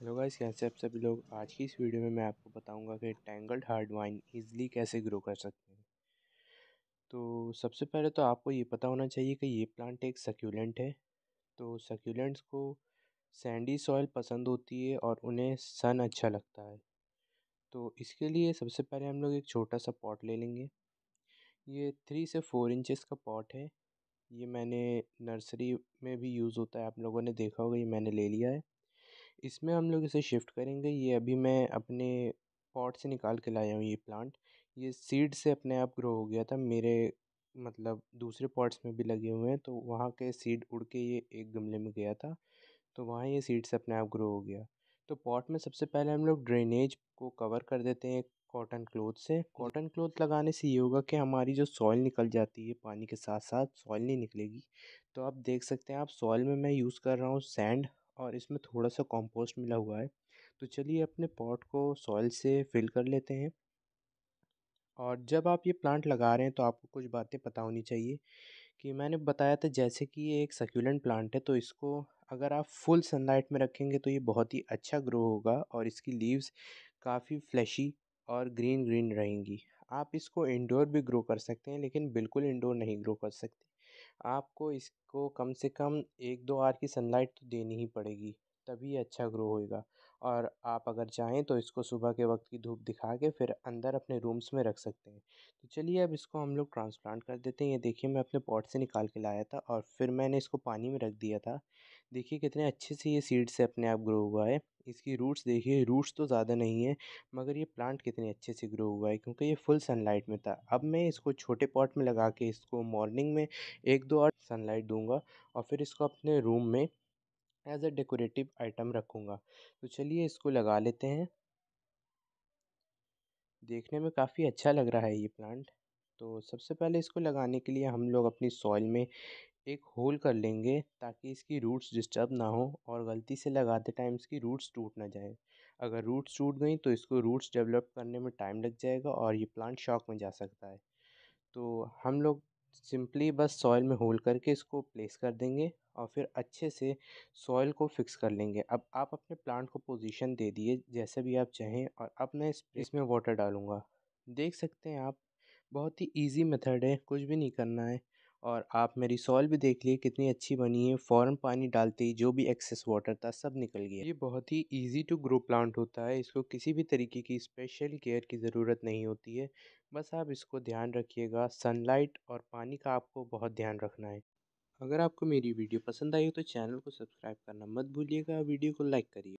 hello guys कैसे आप सभी लोग आज की इस वीडियो में मैं आपको बताऊंगा कि टैंगल्ड हार्ड वाइन ईजिली कैसे ग्रो कर सकते हैं तो सबसे पहले तो आपको ये पता होना चाहिए कि ये प्लांट एक सक्यूलेंट है तो सक्यूलेंट्स को सैंडी सॉइल पसंद होती है और उन्हें सन अच्छा लगता है तो इसके लिए सबसे पहले हम लोग एक छोटा सा पॉट ले लेंगे ये थ्री से फोर इंचेस का पॉट है ये मैंने नर्सरी में भी यूज़ होता है आप लोगों ने देखा होगा ये मैंने ले लिया है इसमें हम लोग इसे शिफ़्ट करेंगे ये अभी मैं अपने पॉट से निकाल के लाया हूँ ये प्लांट ये सीड से अपने आप ग्रो हो गया था मेरे मतलब दूसरे पॉट्स में भी लगे हुए हैं तो वहाँ के सीड उड़ के ये एक गमले में गया था तो वहाँ ये सीड से अपने आप ग्रो हो गया तो पॉट में सबसे पहले हम लोग ड्रेनेज को कवर कर देते हैं कॉटन क्लोथ से कॉटन क्लोथ लगाने से ये होगा कि हमारी जो सॉइल निकल जाती है पानी के साथ साथ सॉइल नहीं निकलेगी तो आप देख सकते हैं आप सॉइल में मैं यूज़ कर रहा हूँ सैंड और इसमें थोड़ा सा कंपोस्ट मिला हुआ है तो चलिए अपने पॉट को सॉइल से फिल कर लेते हैं और जब आप ये प्लांट लगा रहे हैं तो आपको कुछ बातें पता होनी चाहिए कि मैंने बताया था जैसे कि ये एक सक्यूलेंट प्लांट है तो इसको अगर आप फुल सनलाइट में रखेंगे तो ये बहुत ही अच्छा ग्रो होगा और इसकी लीव्स काफ़ी फ्लैशी और ग्रीन ग्रीन रहेंगी आप इसको इंडोर भी ग्रो कर सकते हैं लेकिन बिल्कुल इंडोर नहीं ग्रो कर सकते आपको इसको कम से कम एक दो आर की सनलाइट तो देनी ही पड़ेगी तभी अच्छा ग्रो होएगा और आप अगर चाहें तो इसको सुबह के वक्त की धूप दिखा के फिर अंदर अपने रूम्स में रख सकते हैं तो चलिए अब इसको हम लोग ट्रांसप्लांट कर देते हैं ये देखिए मैं अपने पॉट से निकाल के लाया था और फिर मैंने इसको पानी में रख दिया था देखिए कितने अच्छे से ये सीड से अपने आप ग्रो हुआ है इसकी रूट्स देखिए रूट्स तो ज़्यादा नहीं है मगर ये प्लांट कितने अच्छे से ग्रो हुआ है क्योंकि ये फुल सनलाइट में था अब मैं इसको छोटे पॉट में लगा के इसको मॉर्निंग में एक दो आठ सनलाइट दूंगा और फिर इसको अपने रूम में एज अ डेकोरेटिव आइटम रखूँगा तो चलिए इसको लगा लेते हैं देखने में काफ़ी अच्छा लग रहा है ये प्लांट तो सबसे पहले इसको लगाने के लिए हम लोग अपनी सॉइल में एक होल कर लेंगे ताकि इसकी रूट्स डिस्टर्ब ना हो और गलती से लगाते टाइम इसकी रूट्स टूट ना जाए अगर रूट्स टूट गई तो इसको रूट्स डेवलप करने में टाइम लग जाएगा और ये प्लांट शॉक में जा सकता है तो हम लोग सिंपली बस सॉइल में होल करके इसको प्लेस कर देंगे और फिर अच्छे से सॉइल को फ़िक्स कर लेंगे अब आप अपने प्लांट को पोजीशन दे दिए जैसे भी आप चाहें और अब मैं इस इसमें वाटर डालूँगा देख सकते हैं आप बहुत ही इजी मेथड है कुछ भी नहीं करना है और आप मेरी सॉल भी देख लिए कितनी अच्छी बनी है फ़ौरन पानी डालते ही जो भी एक्सेस वाटर था सब निकल गया ये बहुत ही इजी टू ग्रो प्लांट होता है इसको किसी भी तरीके की स्पेशल केयर की ज़रूरत नहीं होती है बस आप इसको ध्यान रखिएगा सनलाइट और पानी का आपको बहुत ध्यान रखना है अगर आपको मेरी वीडियो पसंद आई हो तो चैनल को सब्सक्राइब करना मत भूलिएगा वीडियो को लाइक करिए